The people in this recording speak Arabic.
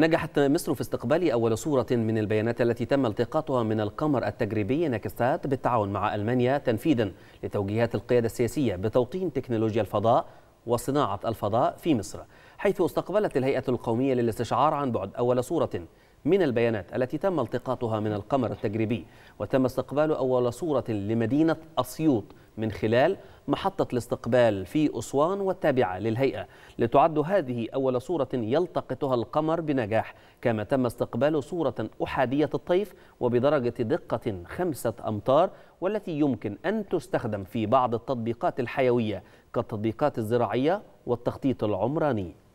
نجحت مصر في استقبال أول صورة من البيانات التي تم التقاطها من القمر التجريبي نكستات بالتعاون مع ألمانيا تنفيذا لتوجيهات القيادة السياسية بتوطين تكنولوجيا الفضاء وصناعة الفضاء في مصر حيث استقبلت الهيئة القومية للاستشعار عن بعد أول صورة من البيانات التي تم التقاطها من القمر التجريبي وتم استقبال أول صورة لمدينة أسيوط من خلال محطة الاستقبال في أسوان والتابعة للهيئة لتعد هذه أول صورة يلتقطها القمر بنجاح كما تم استقبال صورة أحادية الطيف وبدرجة دقة خمسة أمتار والتي يمكن أن تستخدم في بعض التطبيقات الحيوية كالتطبيقات الزراعية والتخطيط العمراني